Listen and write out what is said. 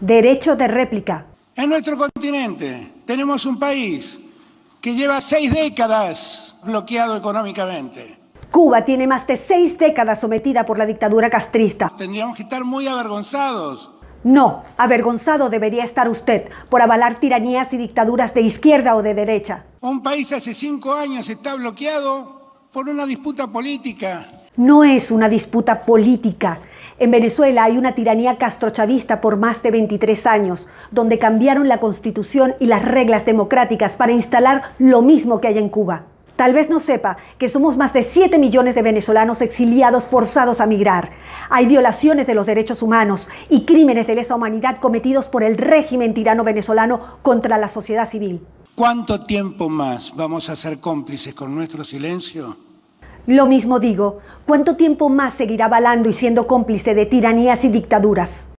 Derecho de réplica. En nuestro continente tenemos un país que lleva seis décadas bloqueado económicamente. Cuba tiene más de seis décadas sometida por la dictadura castrista. Tendríamos que estar muy avergonzados. No, avergonzado debería estar usted por avalar tiranías y dictaduras de izquierda o de derecha. Un país hace cinco años está bloqueado por una disputa política. No es una disputa política, en Venezuela hay una tiranía castrochavista por más de 23 años, donde cambiaron la constitución y las reglas democráticas para instalar lo mismo que hay en Cuba. Tal vez no sepa que somos más de 7 millones de venezolanos exiliados forzados a migrar. Hay violaciones de los derechos humanos y crímenes de lesa humanidad cometidos por el régimen tirano venezolano contra la sociedad civil. ¿Cuánto tiempo más vamos a ser cómplices con nuestro silencio? Lo mismo digo, ¿cuánto tiempo más seguirá balando y siendo cómplice de tiranías y dictaduras?